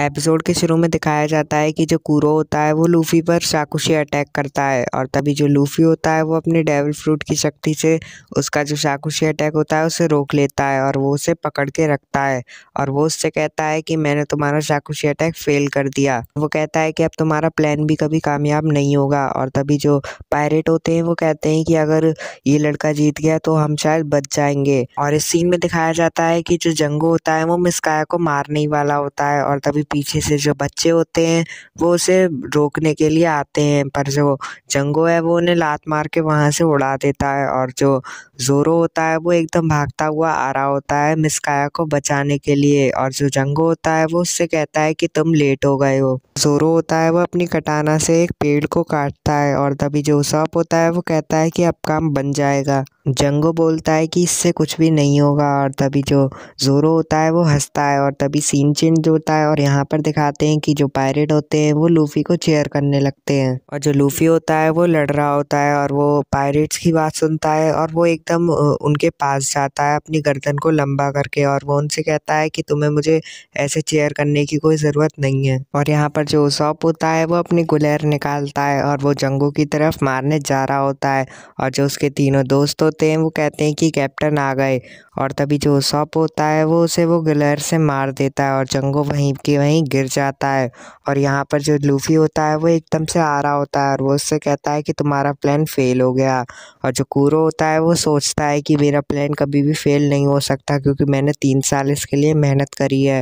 episode के शुरू में दिखाया जाता है कि जो कुरो होता है वो लूफ़ी पर चाकू से अटैक करता है और तभी जो लूफ़ी होता है वो अपने डेविल फ्रूट की शक्ति से उसका जो चाकू से अटैक होता है उसे रोक लेता है और वो उसे पकड़ के रखता है और वो उससे कहता है कि मैंने तुम्हारा चाकू से अटैक फेल कर दिया वो कहता है कि अब तुम्हारा प्लान भी कभी कामयाब नहीं होगा और तभी जो पायरेट होते हैं वो कहते हैं कि अगर ये लड़का जीत गया तो हम शायद बच जाएंगे और इस सीन में दिखाया जाता है कि जो जंगो होता है वो मिसकाया को मारने वाला होता है और तभी पीछे से जो बच्चे होते हैं वो उसे रोकने के लिए आते हैं पर जो जंगो है वो उन्हें लात मार के वहाँ से उड़ा देता है और जो ज़ोरो होता है वो एकदम भागता हुआ आ रहा होता है मिसकाया को बचाने के लिए और जो जंगो होता है वो उससे कहता है कि तुम लेट हो गए हो ज़ोरो होता है वो अपनी कटाना से एक पेड़ को काटता है और तभी जो सॉप होता है वो कहता है कि अब काम बन जाएगा जंगो बोलता है कि इससे कुछ भी नहीं होगा और तभी जो जोरो होता है वो हंसता है और तभी सीन चेंज होता है और यहाँ पर दिखाते हैं कि जो पायरेट होते हैं वो लूफ़ी को चेयर करने लगते हैं और जो लूफ़ी होता है वो लड़ रहा होता है और वो पायरेट्स की बात सुनता है और वो एकदम उनके पास जाता है अपनी गर्दन को लंबा करके और वो उनसे कहता है कि तुम्हें मुझे ऐसे चेयर करने की कोई ज़रूरत नहीं है और यहाँ पर जो सॉप होता है वो अपनी गुलेर निकालता है और वो जंगो की तरफ मारने जा रहा होता है और जो उसके तीनों दोस्त होते हैं वो कहते हैं कि कैप्टन आ गए और तभी जो सॉप होता है वो उसे वो गिलर से मार देता है और जंगो वहीं के वहीं गिर जाता है और यहाँ पर जो लूफी होता है वो एकदम से आ रहा होता है और वो उससे कहता है कि तुम्हारा प्लान फ़ेल हो गया और जो कूरो होता है वो सोचता है कि मेरा प्लान कभी भी फ़ेल नहीं हो सकता क्योंकि मैंने तीन साल इसके लिए मेहनत करी है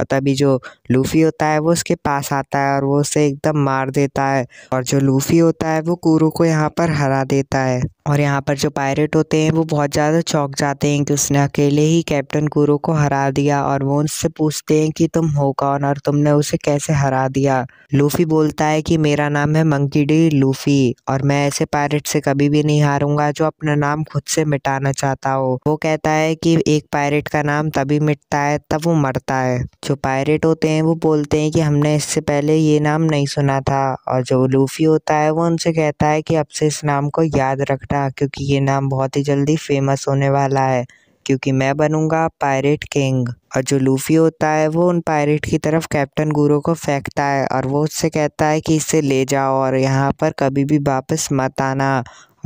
और तभी जो लूफी होता है वो उसके पास आता है और वो उसे एकदम मार देता है और जो लूफी होता है वो कूरू को यहाँ पर हरा देता है और यहाँ पर जो पायरेट होते हैं वो बहुत ज़्यादा चौंक जाते हैं कि उसने उसने अकेले ही कैप्टन कुरू को हरा दिया और वो उनसे पूछते हैं कि तुम हो कौन और तुमने उसे कैसे हरा दिया लूफी बोलता है कि मेरा नाम है मंकी डी लूफी और मैं ऐसे पायरेट से कभी भी नहीं हारूंगा जो अपना नाम खुद से मिटाना चाहता हो वो कहता है कि एक पायरेट का नाम तभी मिटता है तब वो मरता है जो पायरेट होते हैं वो बोलते हैं कि हमने इससे पहले ये नाम नहीं सुना था और जो लूफी होता है वो उनसे कहता है कि अब से इस नाम को याद रखना क्योंकि ये नाम बहुत ही जल्दी फेमस होने वाला है क्योंकि मैं बनूंगा पायरेट किंग और जो लूफी होता है वो उन पायरेट की तरफ कैप्टन गुरु को फेंकता है और वो उससे कहता है कि इसे ले जाओ और यहाँ पर कभी भी वापस मत आना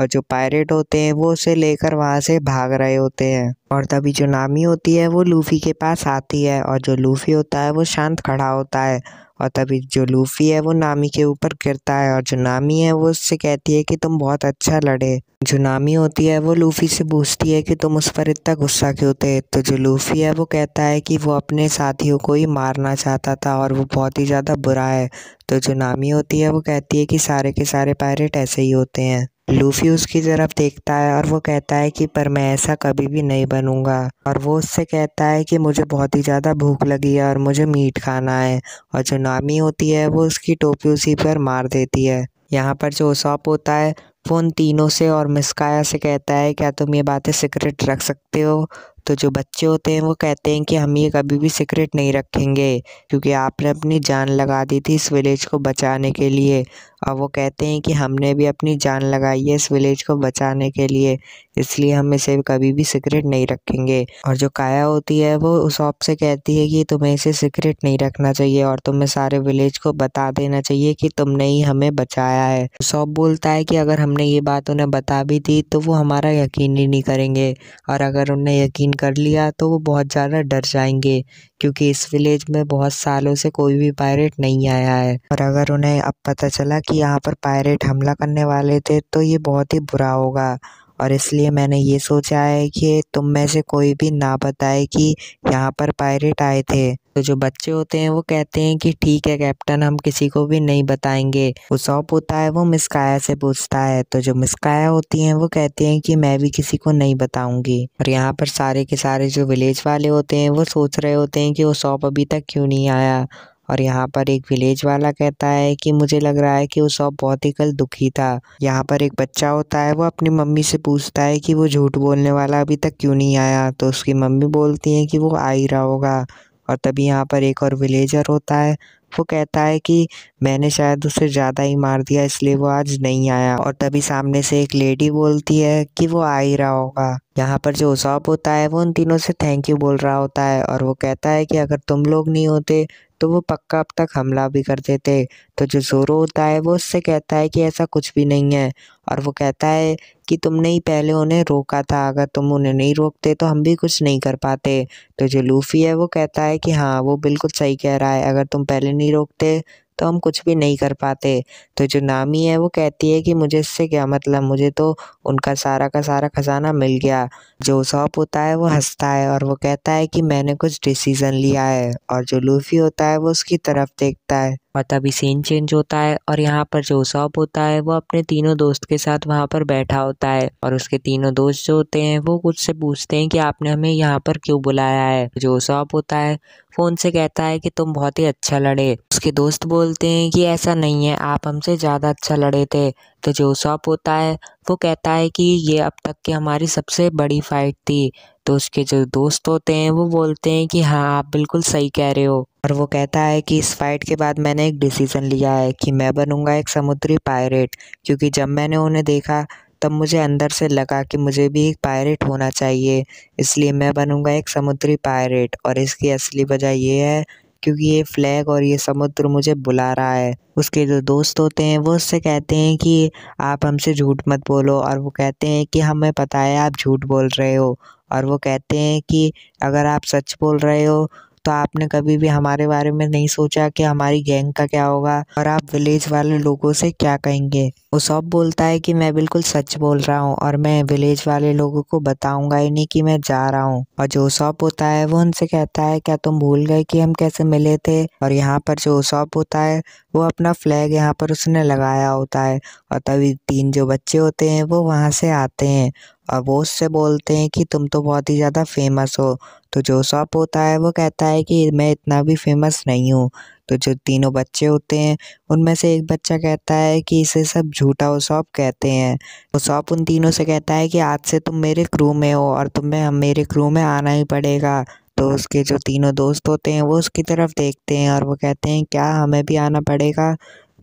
और जो पायरेट होते हैं वो उसे लेकर वहाँ से भाग रहे होते हैं और तभी जो नामी होती है वो लूफी के पास आती है और जो लूफी होता है वो शांत खड़ा होता है और तभी जो लूफ़ी है वो नामी के ऊपर गिरता है और जो नामी है वो उससे कहती है कि तुम बहुत अच्छा लड़े जो नामी होती है वो लूफ़ी से पूछती है कि तुम उस पर इतना गुस्सा क्यों थे तो जो लूफ़ी है वो कहता है कि वो अपने साथियों को ही मारना चाहता था और वो बहुत ही ज़्यादा बुरा है तो जो नामी होती है वो कहती है कि सारे के सारे पायरेट ऐसे ही होते हैं लूफी उसकी तरफ देखता है और वो कहता है कि पर मैं ऐसा कभी भी नहीं बनूंगा और वो उससे कहता है कि मुझे बहुत ही ज़्यादा भूख लगी है और मुझे मीट खाना है और जो नामी होती है वो उसकी टोपी उसी पर मार देती है यहाँ पर जो सॉप होता है वो उन तीनों से और मिसकाया से कहता है क्या तुम ये बातें सीक्रेट रख सकते हो तो जो बच्चे होते हैं वो कहते हैं कि हम ये कभी भी सीक्रेट नहीं रखेंगे क्योंकि आपने अपनी जान लगा दी थी इस विलेज को बचाने के लिए और वो कहते हैं कि हमने भी अपनी जान लगाई है इस विलेज को बचाने के लिए इसलिए हम इसे कभी भी सीक्रेट नहीं रखेंगे और जो काया होती है वो उस ऑप से कहती है कि तुम्हें इसे सीक्रेट नहीं रखना चाहिए और तुम्हें सारे विलेज को बता देना चाहिए कि तुमने ही हमें बचाया है सॉप बोलता है कि अगर हमने ये बात उन्हें बता भी दी तो वो हमारा यकीन ही नहीं करेंगे और अगर उन्हें यकीन कर लिया तो वो बहुत ज़्यादा डर जाएंगे क्योंकि इस विलेज में बहुत सालों से कोई भी पायरेट नहीं आया है और अगर उन्हें अब पता चला कि यहाँ पर पायरेट हमला करने वाले थे तो ये बहुत ही बुरा होगा और इसलिए मैंने ये सोचा है कि तुम में से कोई भी ना बताए कि यहाँ पर पायरेट आए थे तो जो बच्चे होते हैं वो कहते हैं कि ठीक है कैप्टन हम किसी को भी नहीं बताएंगे वो सौप होता है वो मिसकाया से पूछता है तो जो मिसकाया होती हैं वो कहते हैं कि मैं भी किसी को नहीं बताऊंगी और यहाँ पर सारे के सारे जो विलेज वाले होते हैं वो सोच रहे होते हैं कि सौप अभी तक क्यों नहीं आया और यहाँ पर एक विलेज वाला कहता है कि मुझे लग रहा है कि वो सौप बहुत ही कल दुखी था यहाँ पर एक बच्चा होता है वो अपनी मम्मी से पूछता है कि वो झूठ बोलने वाला अभी तक क्यों नहीं आया तो उसकी मम्मी बोलती है कि वो आ ही रहा होगा और तभी यहाँ पर एक और विलेजर होता है वो कहता है कि मैंने शायद उसे ज़्यादा ही मार दिया इसलिए वो आज नहीं आया और तभी सामने से एक लेडी बोलती है कि वो आ ही रहा होगा यहाँ पर जो उसॉप होता है वो उन तीनों से थैंक यू बोल रहा होता है और वो कहता है कि अगर तुम लोग नहीं होते तो वो पक्का अब तक हमला भी कर देते तो जो जोरो होता है वो उससे कहता है कि ऐसा कुछ भी नहीं है और वो कहता है कि तुमने ही पहले उन्हें रोका था अगर तुम उन्हें नहीं रोकते तो हम भी कुछ नहीं कर पाते तो जो लूफ़ी है वो कहता है कि हाँ वो बिल्कुल सही कह रहा है अगर तुम पहले नहीं रोकते तो हम कुछ भी नहीं कर पाते तो जो नामी है वो कहती है कि मुझे इससे क्या मतलब मुझे तो उनका सारा का सारा खजाना मिल गया जो सॉप होता है वो हंसता है और वो कहता है कि मैंने कुछ डिसीज़न लिया है और जो लूफी होता है वो उसकी तरफ देखता है और तभी सीन चेंज होता है और यहाँ पर जो सॉप होता है वो अपने तीनों दोस्त के साथ वहाँ पर बैठा होता है और उसके तीनों दोस्त जो होते हैं वो कुछ से पूछते हैं कि आपने हमें यहाँ पर क्यों बुलाया है जो सॉप होता है वो उनसे कहता है कि तुम बहुत ही अच्छा लड़े उसके दोस्त बोलते हैं कि ऐसा नहीं है आप हमसे ज़्यादा अच्छा लड़े थे तो जो सॉप होता है वो कहता है कि ये अब तक की हमारी सबसे बड़ी फ़ाइट थी तो उसके जो दोस्त होते हैं वो बोलते हैं कि हाँ आप बिल्कुल सही कह रहे हो और वो कहता है कि इस फाइट के बाद मैंने एक डिसीज़न लिया है कि मैं बनूंगा एक समुद्री पायरेट क्योंकि जब मैंने उन्हें देखा तब मुझे अंदर से लगा कि मुझे भी एक पायरेट होना चाहिए इसलिए मैं बनूंगा एक समुद्री पायरेट और इसकी असली वजह यह है क्योंकि ये फ्लैग और ये समुद्र मुझे बुला रहा है उसके जो दोस्त होते हैं वो उससे कहते हैं कि आप हमसे झूठ मत बोलो और वो कहते हैं कि हमें पता है आप झूठ बोल रहे हो और वो कहते हैं कि अगर आप सच बोल रहे हो तो आपने कभी भी हमारे बारे में नहीं सोचा कि हमारी गैंग का क्या होगा और आप विलेज वाले लोगों से क्या कहेंगे उसब बोलता है कि मैं बिल्कुल सच बोल रहा हूँ और मैं विलेज वाले लोगों को बताऊंगा ही नहीं कि मैं जा रहा हूँ और जो उसब होता है वो उनसे कहता है क्या तुम भूल गए कि हम कैसे मिले थे और यहाँ पर जो उसब होता है वो अपना फ्लैग यहाँ पर उसने लगाया होता है और तभी तीन जो बच्चे होते हैं वो वहाँ से आते हैं और वो उससे बोलते हैं कि तुम तो बहुत ही ज़्यादा फेमस हो तो जो सॉप होता है वो कहता है कि मैं इतना भी फेमस नहीं हूँ तो जो तीनों बच्चे होते हैं उनमें से एक बच्चा कहता है कि इसे सब झूठा उसॉप कहते हैं उसॉप उन तीनों से कहता है कि आज से तुम मेरे क्रू में हो और तुम्हें मेरे क्रू में आना ही पड़ेगा तो उसके जो तीनों दोस्त होते हैं वो उसकी तरफ देखते हैं और वो कहते हैं क्या हमें भी आना पड़ेगा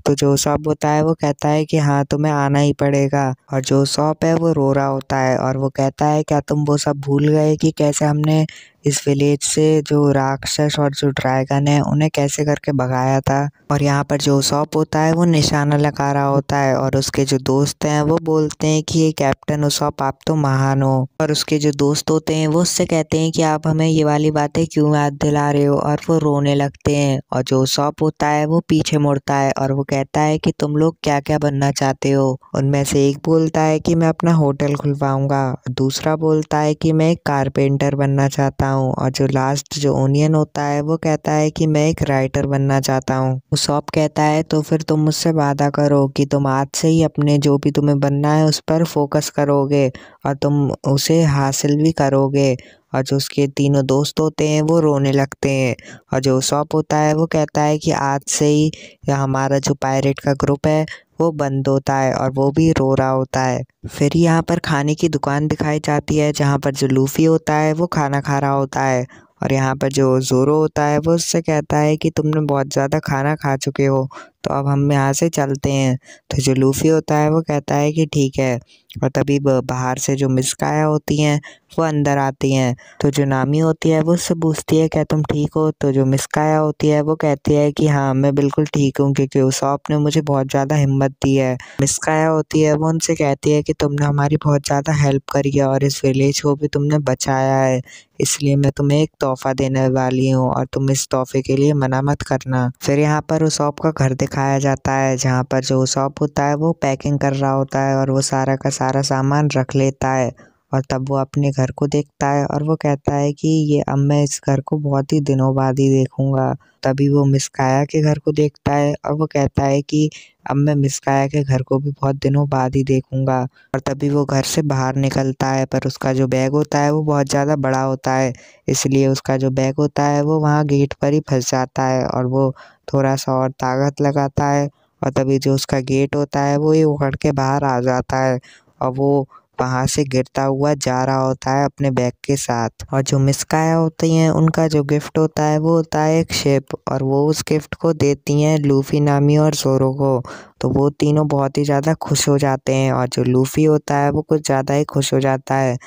तो जो सॉप होता है वो कहता है कि हाँ तुम्हें आना ही पड़ेगा और जो सॉप है वो रो रहा होता है और वो कहता है क्या तुम वो सब भूल गए कि कैसे हमने इस विलेज से जो राक्षस और जो ड्रैगन है उन्हें कैसे करके भगाया था और यहाँ पर जो सॉप होता है वो निशाना लगा रहा होता है और उसके जो दोस्त हैं वो बोलते हैं कि ये कैप्टन उसॉप आप तो महान हो और उसके जो दोस्त होते हैं वो उससे कहते हैं कि आप हमें ये वाली बातें क्यों याद दिला रहे हो और वो रोने लगते हैं और जो सॉप होता है वो पीछे मुड़ता है और वो कहता है कि तुम लोग क्या क्या बनना चाहते हो उनमें से एक बोलता है कि मैं अपना होटल खुलवाऊंगा दूसरा बोलता है कि मैं एक कारपेंटर बनना चाहता हूँ हूँ और जो लास्ट जो ओनियन होता है वो कहता है कि मैं एक राइटर बनना चाहता हूँ सॉप कहता है तो फिर तुम मुझसे वादा करो कि तुम आज से ही अपने जो भी तुम्हें बनना है उस पर फोकस करोगे और तुम उसे हासिल भी करोगे और जो उसके तीनों दोस्त होते हैं वो रोने लगते हैं और जो सॉप होता है वो कहता है कि आज से ही हमारा जो पायरेट का ग्रुप है वो बंद होता है और वो भी रो रहा होता है फिर यहाँ पर खाने की दुकान दिखाई जाती है जहाँ पर जो लूफ़ी होता है वो खाना खा रहा होता है और यहाँ पर जो ज़ोरो होता है वो उससे कहता है कि तुमने बहुत ज़्यादा खाना खा चुके हो तो अब हम यहाँ से चलते हैं तो जो लूफ़ी होता है वो कहता है कि ठीक है और तभी बाहर से जो मिसकाया होती हैं वो अंदर आती हैं तो जो नामी होती है वो उससे पूछती है क्या तुम ठीक हो तो जो मिसकाया होती है वो कहती है कि हाँ मैं बिल्कुल ठीक हूँ क्योंकि उस ऑप ने मुझे बहुत ज़्यादा हिम्मत दी है मिसकाया होती है वो उनसे कहती है कि तुमने हमारी बहुत ज़्यादा हेल्प करी है और इस विलेज को भी तुमने बचाया है इसलिए मैं तुम्हें एक तोहफ़ा देने वाली हूँ और तुम इस तोहफ़े के लिए मना मत करना फिर यहाँ पर उस शॉप का घर दिखाया जाता है जहाँ पर जो शॉप होता है वो पैकिंग कर रहा होता है और वो सारा का सारा सामान रख लेता है और तब वो अपने घर को देखता है और वो कहता है कि ये अब मैं इस घर को बहुत ही दिनों बाद ही देखूंगा तभी वो मिसकाया के घर को देखता है और वो कहता है कि अब मैं मिसकाया के घर को भी बहुत दिनों बाद ही देखूँगा और तभी वो घर से बाहर निकलता है पर उसका जो बैग होता है वो बहुत ज़्यादा बड़ा होता है इसलिए उसका जो बैग होता है वो वहाँ गेट पर ही फंस जाता है और वो थोड़ा सा और ताकत लगाता है और तभी जो उसका गेट होता है वो ये उखड़ के बाहर आ जाता है और वो वहाँ से गिरता हुआ जा रहा होता है अपने बैग के साथ और जो मिसकाया होती हैं उनका जो गिफ्ट होता है वो होता है एक शिप और वो उस गिफ्ट को देती हैं लूफी नामी और जोरो को तो वो तीनों बहुत ही ज़्यादा खुश हो जाते हैं और जो लूफी होता है वो कुछ ज़्यादा ही खुश हो जाता है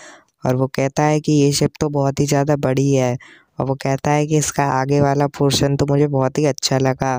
और वो कहता है कि ये शिप तो बहुत ही ज़्यादा बड़ी है और वो कहता है कि इसका आगे वाला पोर्शन तो मुझे बहुत ही अच्छा लगा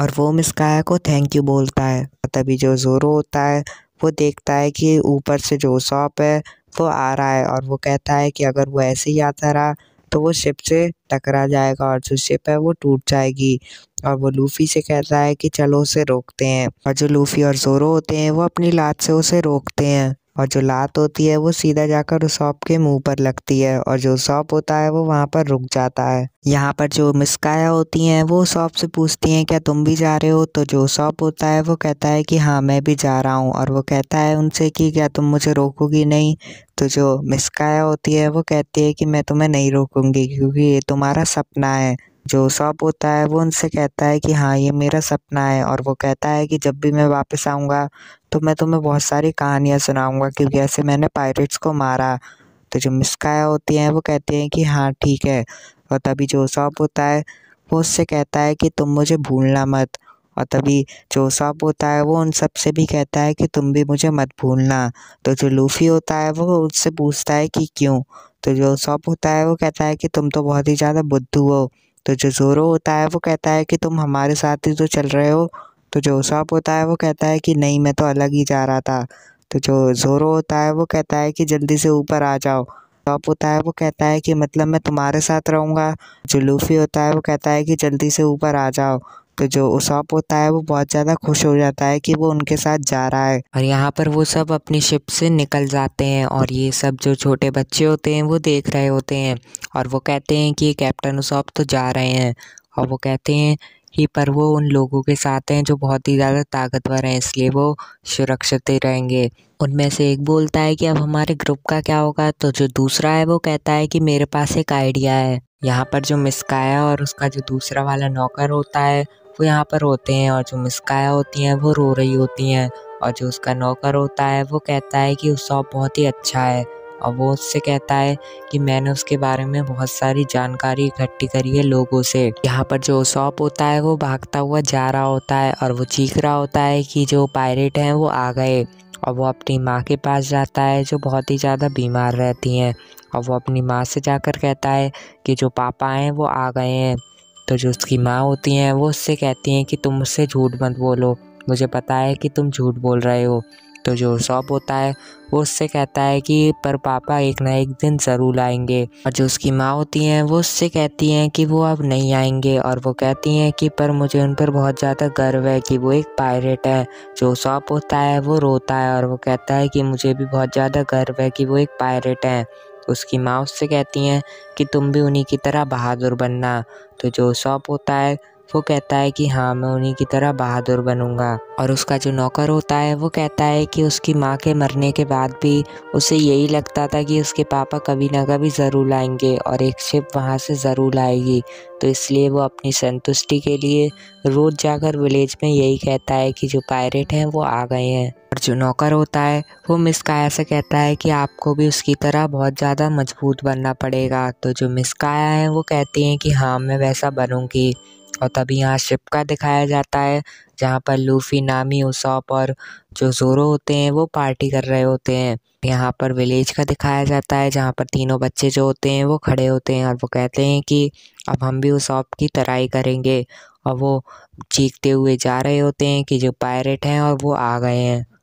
और वो मिसकाया को थैंक यू बोलता है तभी जो जोरो होता है वो देखता है कि ऊपर से जो सॉप है वो आ रहा है और वो कहता है कि अगर वो ऐसे ही आता रहा तो वो शिप से टकरा जाएगा और जो शिप है वो टूट जाएगी और वो लूफ़ी से कहता है कि चलो उसे रोकते हैं और जो लूफ़ी और जोरो होते हैं वो अपनी लात से उसे रोकते हैं और जो लात होती है वो सीधा जाकर उस सॉप के मुंह पर लगती है और जो सॉप होता है वो वहाँ पर रुक जाता है यहाँ पर जो मिसकाया होती हैं वो सॉप से पूछती हैं क्या तुम भी जा रहे हो तो जो सॉप होता है वो कहता है कि हाँ मैं भी जा रहा हूँ और वो कहता है उनसे कि क्या तुम मुझे रोकोगी नहीं तो जो मिसकाया होती है वो कहती है कि मैं तुम्हें नहीं रोकूंगी क्योंकि ये तुम्हारा सपना है जो सॉप होता है वो उनसे कहता है कि हाँ ये मेरा सपना है और वो कहता है कि जब भी मैं वापस आऊँगा तो मैं तुम्हें बहुत सारी कहानियाँ सुनाऊँगा क्योंकि ऐसे मैंने पायरेट्स को मारा तो जो मिसकाया होती हैं वो कहते हैं कि हाँ ठीक है और तभी जो सॉप होता है वो उससे कहता है कि तुम मुझे भूलना मत और तभी जो सॉप होता है वो उन सब से भी कहता है कि तुम भी मुझे मत भूलना तो जो लूफ़ी होता है वो उससे पूछता है कि क्यों तो जो सॉप होता है वो कहता है कि तुम तो बहुत ही ज़्यादा बुद्धू हो तो जो ज़ोरो होता है वो कहता है कि तुम हमारे साथ ही तो चल रहे हो तो जो उसाप होता है वो कहता है कि नहीं मैं तो अलग ही जा रहा था तो जो ज़ोरो होता है वो कहता है कि जल्दी से ऊपर आ जाओ टॉप होता है वो कहता है कि मतलब मैं तुम्हारे साथ रहूँगा जो लूफ़ी होता है वो कहता है कि जल्दी से ऊपर आ जाओ तो जो उसाप होता है वो बहुत ज़्यादा खुश हो जाता है कि वो उनके साथ जा रहा है और यहाँ पर वो सब अपनी शिप से निकल जाते हैं और ये सब जो छोटे बच्चे होते हैं वो देख रहे होते हैं और वो कहते हैं कि कैप्टन उसाप तो जा रहे हैं और वो कहते हैं कि पर वो उन लोगों के साथ हैं जो बहुत ही ज़्यादा ताकतवर हैं इसलिए वो सुरक्षित ही रहेंगे उनमें से एक बोलता है कि अब हमारे ग्रुप का क्या होगा तो जो दूसरा है वो कहता है कि मेरे पास एक आइडिया है यहाँ पर जो मिसकाया और उसका जो दूसरा वाला नौकर होता है वो यहाँ पर होते हैं और जो मिसकाया होती हैं वो रो रही होती हैं और जो उसका नौकर होता है वो कहता है कि उस शॉप बहुत ही अच्छा है और वो उससे कहता है कि मैंने उसके बारे में बहुत सारी जानकारी इकट्ठी करी है लोगों से यहाँ पर जो सॉप होता है वो भागता हुआ जा रहा होता है और वो चीख रहा होता है कि जो पायरेट हैं वो आ गए और वो अपनी माँ के पास जाता है जो बहुत ही ज़्यादा बीमार रहती हैं और वो अपनी माँ से जाकर कहता है कि जो पापा हैं वो आ गए हैं तो जो उसकी माँ होती हैं वो उससे कहती हैं कि तुम उससे झूठ मत बोलो मुझे पता है कि तुम झूठ बोल रहे हो तो जो सॉप होता है वो उससे कहता है कि पर पापा एक ना एक दिन ज़रूर आएंगे और जो उसकी माँ होती हैं वो उससे कहती हैं कि वो अब नहीं आएंगे और वो कहती हैं कि पर मुझे उन पर बहुत ज़्यादा गर्व है कि वो एक पायरेट है जो सॉप होता है वो रोता है और वो कहता है कि मुझे भी बहुत ज़्यादा गर्व है कि वो एक पायरेट है उसकी माँ उससे कहती हैं कि तुम भी उन्हीं की तरह बहादुर बनना तो जो शॉप होता है वो कहता है कि हाँ मैं उन्हीं की तरह बहादुर बनूंगा और उसका जो नौकर होता है वो कहता है कि उसकी माँ के मरने के बाद भी उसे यही लगता था कि उसके पापा कभी ना कभी ज़रूर आएंगे और एक शिप वहाँ से ज़रूर आएगी तो इसलिए वो अपनी संतुष्टि के लिए रोज़ जाकर विलेज में यही कहता है कि जो पायरेट हैं वो आ गए हैं और जो नौकर होता है वो मिस काया से कहता है कि आपको भी उसकी तरह बहुत ज़्यादा मजबूत बनना पड़ेगा तो जो मिस काया है वो कहती हैं कि हाँ मैं वैसा बनूँगी और तभी यहाँ शिप का दिखाया जाता है जहाँ पर लूफ़ी नामी उसॉप और जो ज़ोरो होते हैं वो पार्टी कर रहे होते हैं यहाँ पर विलेज का दिखाया जाता है जहाँ पर तीनों बच्चे जो होते हैं वो खड़े होते हैं और वो कहते हैं कि अब हम भी उसॉप की तराई करेंगे और वो चीखते हुए जा रहे होते हैं कि जो पायरेट हैं और वो आ गए हैं